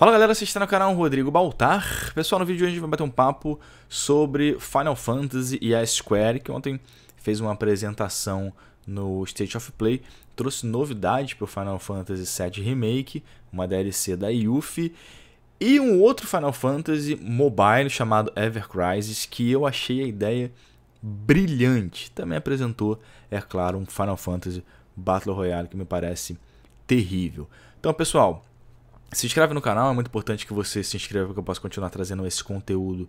Fala galera, vocês estão no canal Rodrigo Baltar. Pessoal, no vídeo de hoje a gente vai bater um papo sobre Final Fantasy e a Square, que ontem fez uma apresentação no State of Play, trouxe novidade para o Final Fantasy VII Remake, uma DLC da Yuffie, e um outro Final Fantasy mobile chamado Ever Crisis, que eu achei a ideia brilhante. Também apresentou, é claro, um Final Fantasy Battle Royale que me parece terrível. Então, pessoal, se inscreve no canal, é muito importante que você se inscreva que eu possa continuar trazendo esse conteúdo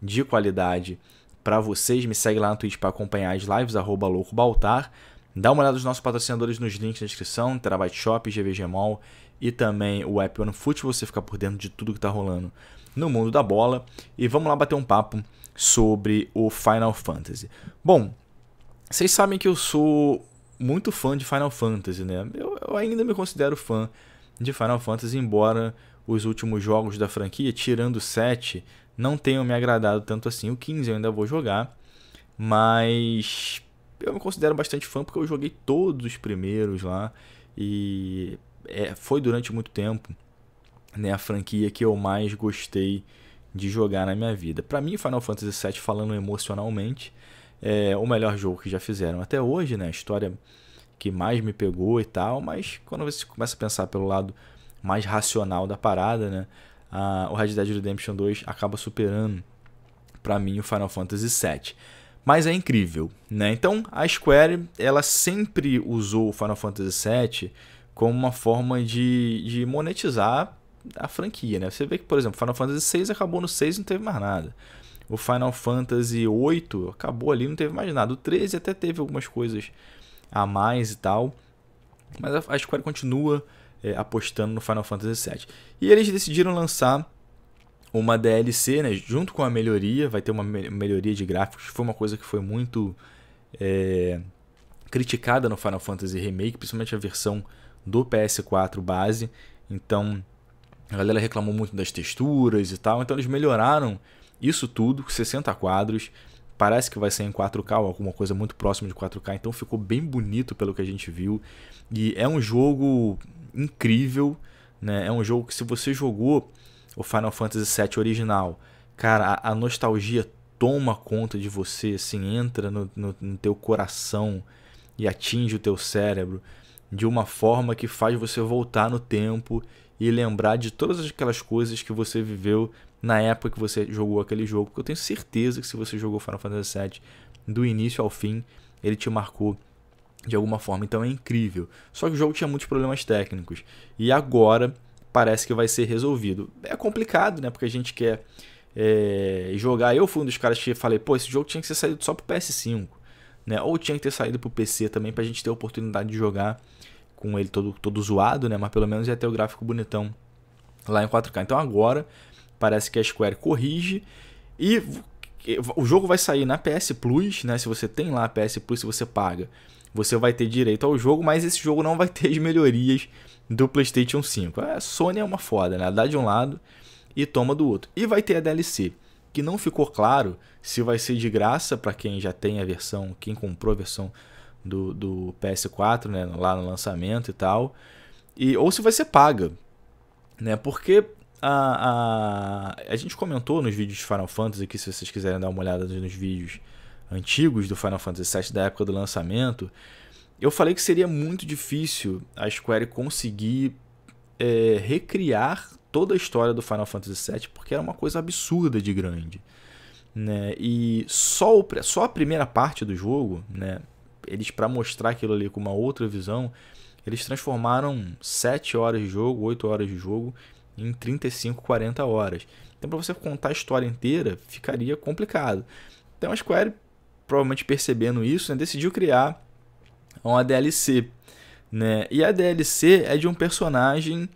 de qualidade para vocês. Me segue lá no Twitch para acompanhar as lives, arroba loucobaltar. Dá uma olhada nos nossos patrocinadores nos links na descrição, Terabyte Shop, GVG Mall e também o app Foot, você fica por dentro de tudo que está rolando no mundo da bola. E vamos lá bater um papo sobre o Final Fantasy. Bom, vocês sabem que eu sou muito fã de Final Fantasy, né? Eu, eu ainda me considero fã de Final Fantasy, embora os últimos jogos da franquia, tirando o 7, não tenham me agradado tanto assim. O 15 eu ainda vou jogar, mas eu me considero bastante fã porque eu joguei todos os primeiros lá e é, foi durante muito tempo né, a franquia que eu mais gostei de jogar na minha vida. Para mim, Final Fantasy VII, falando emocionalmente, é o melhor jogo que já fizeram até hoje, né? A história que mais me pegou e tal, mas quando você começa a pensar pelo lado mais racional da parada, né? A, o Red Dead Redemption 2 acaba superando para mim o Final Fantasy VII. Mas é incrível, né? Então, a Square, ela sempre usou o Final Fantasy VII como uma forma de, de monetizar a franquia, né? Você vê que, por exemplo, Final Fantasy VI acabou no 6 e não teve mais nada. O Final Fantasy VIII acabou ali, e não teve mais nada. O 13 até teve algumas coisas a mais e tal. Mas a Square continua é, apostando no Final Fantasy VII. E eles decidiram lançar uma DLC, né, junto com a melhoria, vai ter uma melhoria de gráficos, foi uma coisa que foi muito é, criticada no Final Fantasy Remake, principalmente a versão do PS4 base, então a galera reclamou muito das texturas e tal, então eles melhoraram isso tudo, 60 quadros, Parece que vai ser em 4K ou alguma coisa muito próxima de 4K, então ficou bem bonito pelo que a gente viu. E é um jogo incrível, né? É um jogo que se você jogou o Final Fantasy VII original, cara, a, a nostalgia toma conta de você, assim, entra no, no, no teu coração e atinge o teu cérebro de uma forma que faz você voltar no tempo e lembrar de todas aquelas coisas que você viveu na época que você jogou aquele jogo, porque eu tenho certeza que se você jogou Final Fantasy VII do início ao fim, ele te marcou de alguma forma, então é incrível. Só que o jogo tinha muitos problemas técnicos e agora parece que vai ser resolvido. É complicado, né? Porque a gente quer é, jogar. Eu fui um dos caras que falei, pô, esse jogo tinha que ser saído só pro PS5, né? Ou tinha que ter saído pro PC também pra gente ter a oportunidade de jogar com ele todo, todo zoado, né? Mas pelo menos ia ter o gráfico bonitão lá em 4K. Então agora Parece que a Square corrige. E o jogo vai sair na PS Plus, né? Se você tem lá a PS Plus, se você paga, você vai ter direito ao jogo, mas esse jogo não vai ter as melhorias do PlayStation 5. A é, Sony é uma foda, né? Dá de um lado e toma do outro. E vai ter a DLC, que não ficou claro se vai ser de graça para quem já tem a versão, quem comprou a versão do, do PS4, né? Lá no lançamento e tal. E, ou se vai ser paga, né? Porque a, a, a gente comentou nos vídeos de Final Fantasy, que se vocês quiserem dar uma olhada nos vídeos antigos do Final Fantasy VII da época do lançamento, eu falei que seria muito difícil a Square conseguir é, recriar toda a história do Final Fantasy VII, porque era uma coisa absurda de grande. Né? E só, o, só a primeira parte do jogo, né? eles para mostrar aquilo ali com uma outra visão, eles transformaram 7 horas de jogo, 8 horas de jogo em 35, 40 horas. Então, para você contar a história inteira, ficaria complicado. Então, a Square, provavelmente percebendo isso, né, decidiu criar uma DLC. Né? E a DLC é de um personagem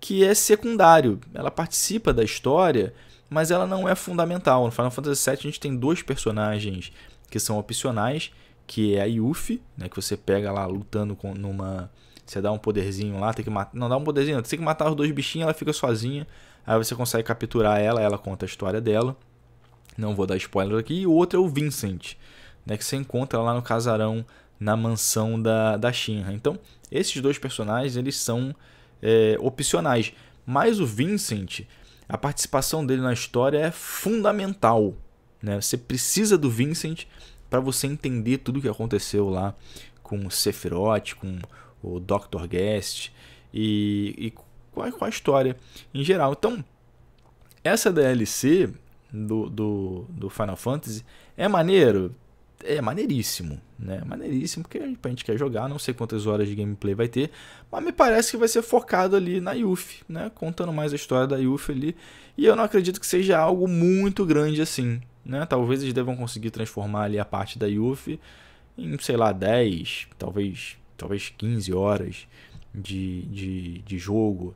que é secundário. Ela participa da história, mas ela não é fundamental. No Final Fantasy VII, a gente tem dois personagens que são opcionais, que é a Yuffie, né, que você pega lá lutando com, numa você dá um poderzinho lá, tem que matar. Não dá um poderzinho, não. Você tem que matar os dois bichinhos, ela fica sozinha. Aí você consegue capturar ela, ela conta a história dela. Não vou dar spoiler aqui. E o outro é o Vincent, né? Que você encontra lá no casarão, na mansão da, da Shinra. Então, esses dois personagens, eles são é, opcionais. Mas o Vincent, a participação dele na história é fundamental. Né? Você precisa do Vincent para você entender tudo o que aconteceu lá com o Sephiroth, com o Dr. Guest e, e qual, qual a história em geral. Então, essa DLC do, do, do Final Fantasy é maneiro? É maneiríssimo, né? É maneiríssimo, porque a gente quer jogar, não sei quantas horas de gameplay vai ter, mas me parece que vai ser focado ali na Yuffie, né? Contando mais a história da Yuffie ali. E eu não acredito que seja algo muito grande assim, né? Talvez eles devam conseguir transformar ali a parte da Yuffie em, sei lá, 10, talvez talvez 15 horas de, de, de jogo.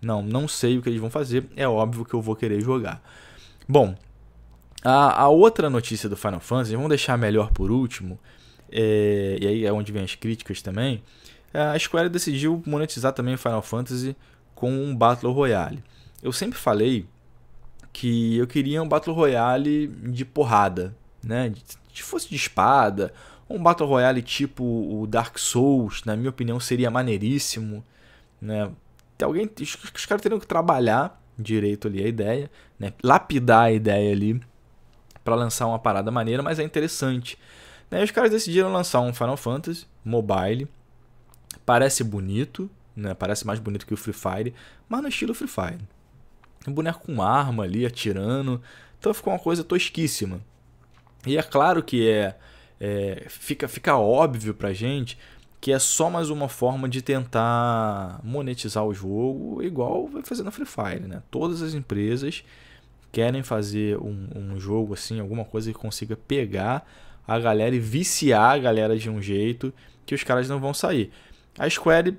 Não, não sei o que eles vão fazer. É óbvio que eu vou querer jogar. Bom, a, a outra notícia do Final Fantasy, vamos deixar melhor por último, é, e aí é onde vem as críticas também. É, a Square decidiu monetizar também o Final Fantasy com um Battle Royale. Eu sempre falei que eu queria um Battle Royale de porrada, né? Se fosse de espada um Battle Royale tipo o Dark Souls, na minha opinião, seria maneiríssimo, né? Tem alguém, os, caras teriam que trabalhar direito ali a ideia, né? Lapidar a ideia ali para lançar uma parada maneira, mas é interessante. Né? Os caras decidiram lançar um Final Fantasy mobile. Parece bonito, né? Parece mais bonito que o Free Fire, mas no estilo Free Fire. Um boneco com arma ali, atirando. Então ficou uma coisa tosquíssima. E é claro que é é, fica, fica óbvio pra gente que é só mais uma forma de tentar monetizar o jogo, igual vai fazer na Free Fire, né? Todas as empresas querem fazer um, um jogo assim, alguma coisa que consiga pegar a galera e viciar a galera de um jeito que os caras não vão sair. A Square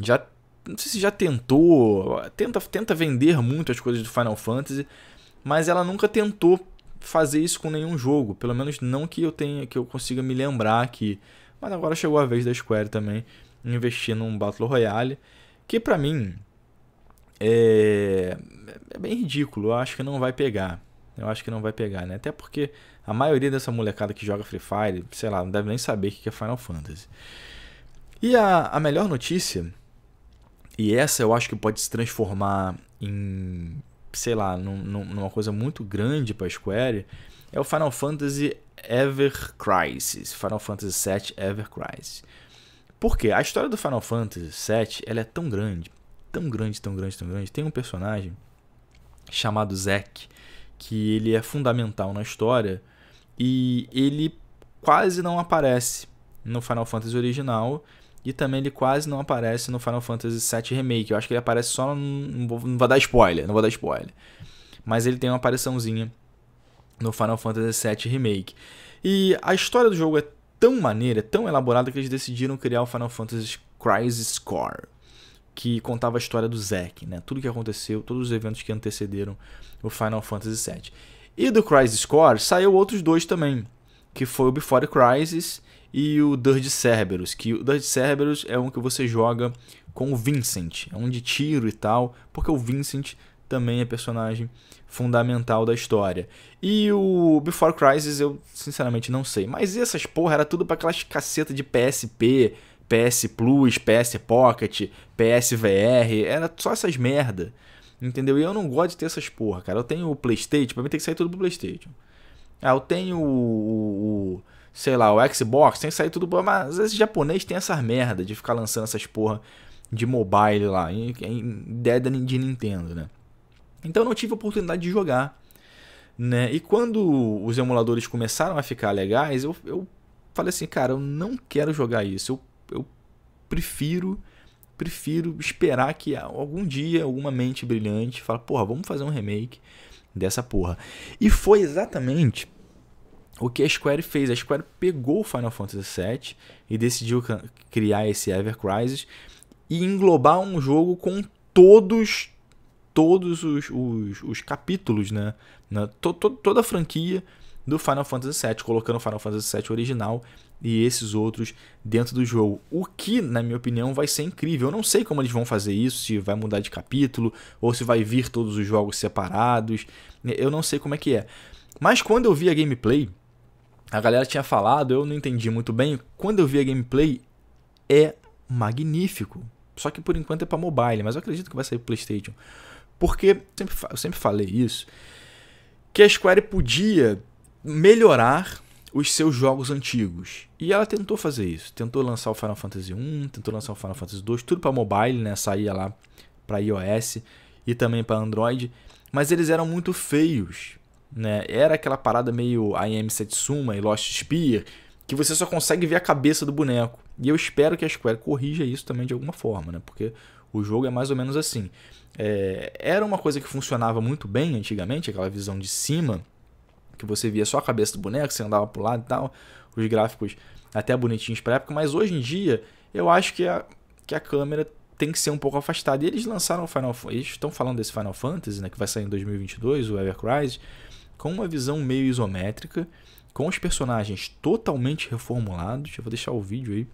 já não sei se já tentou, tenta, tenta vender muito as coisas do Final Fantasy, mas ela nunca tentou fazer isso com nenhum jogo, pelo menos não que eu tenha, que eu consiga me lembrar aqui. Mas agora chegou a vez da Square também investir num Battle Royale, que para mim é... é, bem ridículo, eu acho que não vai pegar. Eu acho que não vai pegar, né? Até porque a maioria dessa molecada que joga Free Fire, sei lá, não deve nem saber o que é Final Fantasy. E a, a melhor notícia, e essa eu acho que pode se transformar em sei lá, num, numa coisa muito grande para Square, é o Final Fantasy Ever Crisis, Final Fantasy VII Ever Crisis. Por quê? A história do Final Fantasy VII, ela é tão grande, tão grande, tão grande, tão grande. Tem um personagem chamado Zack, que ele é fundamental na história e ele quase não aparece no Final Fantasy original e também ele quase não aparece no Final Fantasy VII Remake. Eu acho que ele aparece só. No... Não vou, dar spoiler, não vou dar spoiler. Mas ele tem uma apariçãozinha no Final Fantasy VII Remake. E a história do jogo é tão maneira, é tão elaborada, que eles decidiram criar o Final Fantasy Crisis Core. Que contava a história do Zack, né? Tudo que aconteceu, todos os eventos que antecederam o Final Fantasy VII. E do Crisis Core saiu outros dois também, que foi o Before Crisis e o Dirge Cerberus, que o Dirge Cerberus é um que você joga com o Vincent, é um de tiro e tal, porque o Vincent também é personagem fundamental da história. E o Before Crisis eu sinceramente não sei, mas essas porra era tudo para aquelas caceta de PSP, PS Plus, PS Pocket, PSVR, era só essas merda. Entendeu? E eu não gosto de ter essas porra, cara. Eu tenho o PlayStation, pra mim tem que sair tudo pro PlayStation. Ah, eu tenho o, o sei lá, o Xbox, tem que sair tudo bom. Mas esse japonês tem essas merda de ficar lançando essas porra de mobile lá, em, em ideia de Nintendo, né? Então eu não tive oportunidade de jogar, né? E quando os emuladores começaram a ficar legais, eu, eu falei assim, cara, eu não quero jogar isso, eu, eu prefiro prefiro esperar que algum dia alguma mente brilhante fala, porra, vamos fazer um remake dessa porra. E foi exatamente o que a Square fez? A Square pegou o Final Fantasy VII e decidiu criar esse Ever Crisis e englobar um jogo com todos todos os, os, os capítulos, né? Na, to, to, toda a franquia do Final Fantasy VII, colocando o Final Fantasy VII original e esses outros dentro do jogo. O que, na minha opinião, vai ser incrível. Eu não sei como eles vão fazer isso, se vai mudar de capítulo ou se vai vir todos os jogos separados. Eu não sei como é que é. Mas quando eu vi a gameplay, a galera tinha falado, eu não entendi muito bem. Quando eu vi a gameplay, é magnífico. Só que por enquanto é para mobile, mas eu acredito que vai sair PlayStation. Porque sempre, eu sempre falei isso, que a Square podia melhorar os seus jogos antigos. E ela tentou fazer isso. Tentou lançar o Final Fantasy 1, tentou lançar o Final Fantasy 2, tudo para mobile, né? Saía lá para iOS e também para Android, mas eles eram muito feios né? Era aquela parada meio I Am Setsuma e Lost Spear, que você só consegue ver a cabeça do boneco. E eu espero que a Square corrija isso também de alguma forma, né? Porque o jogo é mais ou menos assim. É... era uma coisa que funcionava muito bem antigamente, aquela visão de cima, que você via só a cabeça do boneco, você andava pro lado e tal, os gráficos até bonitinhos pra época, mas hoje em dia eu acho que a, que a câmera tem que ser um pouco afastada. E eles lançaram o Final Fantasy, eles estão falando desse Final Fantasy, né, que vai sair em 2022, o Crisis com uma visão meio isométrica, com os personagens totalmente reformulados. Eu vou deixar o vídeo aí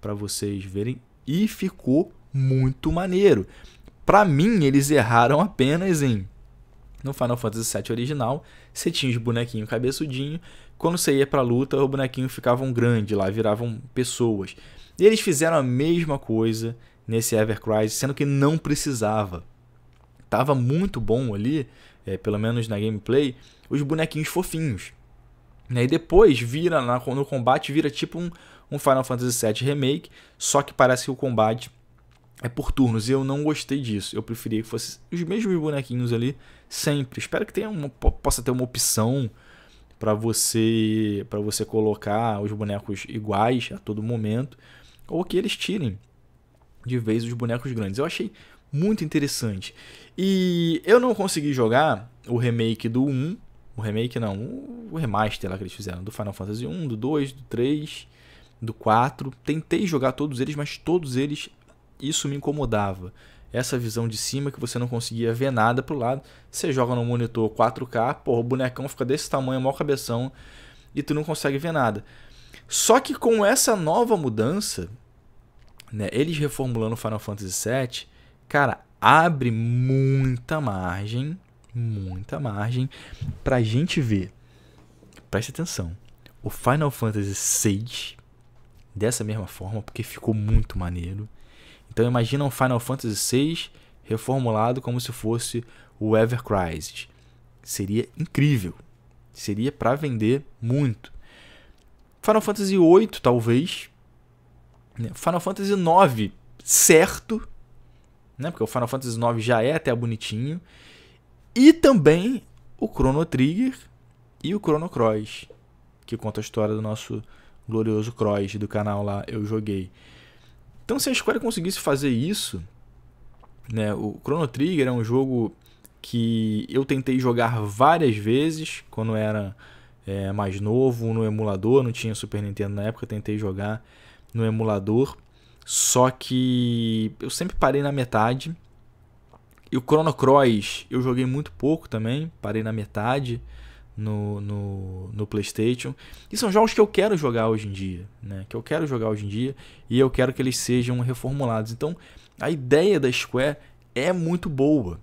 para vocês verem. E ficou muito maneiro. Para mim, eles erraram apenas em no Final Fantasy VII original, você tinha os bonequinhos cabeçudinho, quando você ia pra luta, os bonequinhos ficavam grandes lá, viravam pessoas. E eles fizeram a mesma coisa nesse Evercrise, sendo que não precisava. Tava muito bom ali, é, pelo menos na gameplay, os bonequinhos fofinhos. Né, e depois vira, no combate, vira tipo um, um Final Fantasy VII Remake, só que parece que o combate é por turnos. E eu não gostei disso. Eu preferia que fosse os mesmos bonequinhos ali sempre. Espero que tenha uma, possa ter uma opção para você para você colocar os bonecos iguais a todo momento ou que eles tirem de vez os bonecos grandes. Eu achei muito interessante. E eu não consegui jogar o remake do 1, o remake não, o remaster lá que eles fizeram do Final Fantasy 1, do 2, do 3, do 4. Tentei jogar todos eles, mas todos eles isso me incomodava. Essa visão de cima que você não conseguia ver nada pro lado. Você joga no monitor 4K, porra, o bonecão fica desse tamanho, maior cabeção, e tu não consegue ver nada. Só que com essa nova mudança, né, eles reformulando o Final Fantasy 7, cara, abre muita margem muita margem pra gente ver. Preste atenção. O Final Fantasy VI dessa mesma forma, porque ficou muito maneiro. Então imagina um Final Fantasy VI reformulado como se fosse o Ever Crisis. Seria incrível. Seria para vender muito. Final Fantasy VIII, talvez. Né? Final Fantasy IX, certo. Né? Porque o Final Fantasy IX já é até bonitinho. E também o Chrono Trigger e o Chrono Cross, que conta a história do nosso glorioso Cross do canal lá Eu Joguei. Então se a Square conseguisse fazer isso, né, o Chrono Trigger é um jogo que eu tentei jogar várias vezes quando era é, mais novo no emulador, não tinha Super Nintendo na época, tentei jogar no emulador, só que eu sempre parei na metade e o Chrono Cross eu joguei muito pouco também, parei na metade no, no, no, PlayStation. E são jogos que eu quero jogar hoje em dia, né? Que eu quero jogar hoje em dia e eu quero que eles sejam reformulados. Então, a ideia da Square é muito boa.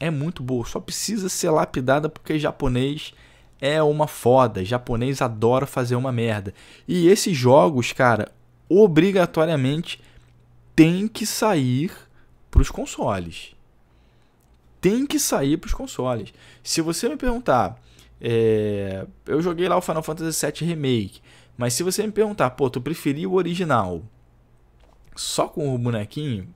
É muito boa, só precisa ser lapidada porque japonês é uma foda. Japonês adora fazer uma merda. E esses jogos, cara, obrigatoriamente tem que sair para os consoles tem que sair para os consoles. Se você me perguntar, é, eu joguei lá o Final Fantasy VII Remake, mas se você me perguntar, pô, tu preferia o original só com o bonequinho,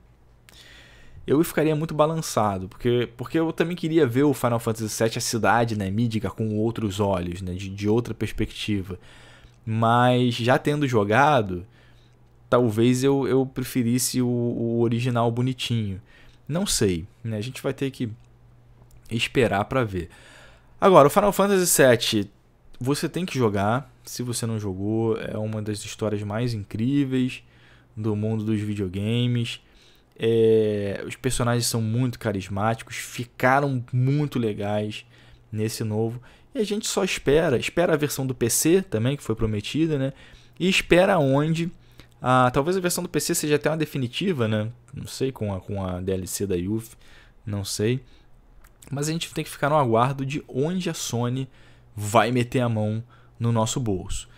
eu ficaria muito balançado, porque, porque eu também queria ver o Final Fantasy VII, a cidade, né, mídica, com outros olhos, né, de, de outra perspectiva. Mas já tendo jogado, talvez eu, eu preferisse o, o original bonitinho. Não sei, né? A gente vai ter que esperar para ver. Agora, o Final Fantasy VII, você tem que jogar. Se você não jogou, é uma das histórias mais incríveis do mundo dos videogames. É, os personagens são muito carismáticos, ficaram muito legais nesse novo. E a gente só espera, espera a versão do PC também que foi prometida, né? E espera onde ah, talvez a versão do PC seja até uma definitiva, né? Não sei, com a, com a DLC da Yuffie, não sei. Mas a gente tem que ficar no aguardo de onde a Sony vai meter a mão no nosso bolso.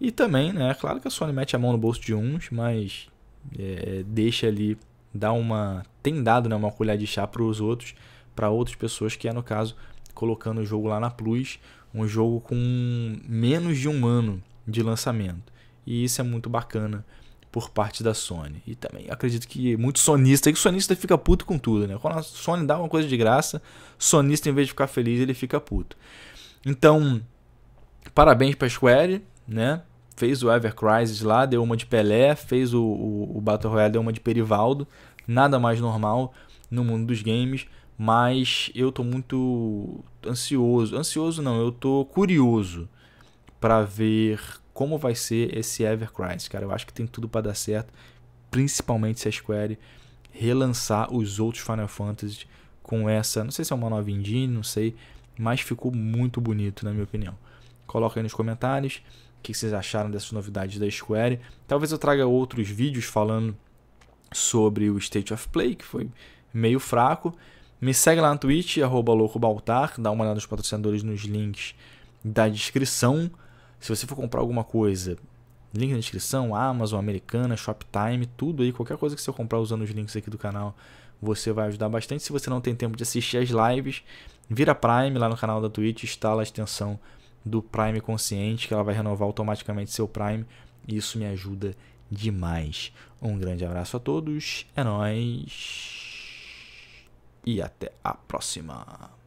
E também, né, é claro que a Sony mete a mão no bolso de uns, mas é, deixa ali, dá uma. tem dado né, uma colher de chá para os outros, para outras pessoas, que é no caso colocando o jogo lá na Plus, um jogo com menos de um ano de lançamento. E isso é muito bacana por parte da Sony. E também acredito que muito sonista, e o sonista fica puto com tudo, né? Quando a Sony dá uma coisa de graça, sonista em vez de ficar feliz, ele fica puto. Então, parabéns para Square, né? Fez o Ever Crisis lá, deu uma de Pelé, fez o, o, o Battle Royale, deu uma de Perivaldo. Nada mais normal no mundo dos games, mas eu tô muito ansioso, ansioso não, eu tô curioso para ver como vai ser esse Evercrisis, cara. Eu acho que tem tudo para dar certo, principalmente se a Square relançar os outros Final Fantasy com essa, não sei se é uma nova engine, não sei, mas ficou muito bonito na minha opinião. Coloca aí nos comentários o que vocês acharam dessas novidades da Square. Talvez eu traga outros vídeos falando sobre o State of Play, que foi meio fraco. Me segue lá no Twitch, arroba loucobaltar, dá uma olhada nos patrocinadores nos links da descrição. Se você for comprar alguma coisa, link na descrição, Amazon, Americana, Shoptime, tudo aí, qualquer coisa que você comprar usando os links aqui do canal, você vai ajudar bastante. Se você não tem tempo de assistir as lives, vira Prime lá no canal da Twitch, instala a extensão do Prime Consciente, que ela vai renovar automaticamente seu Prime, e isso me ajuda demais. Um grande abraço a todos, é nós e até a próxima.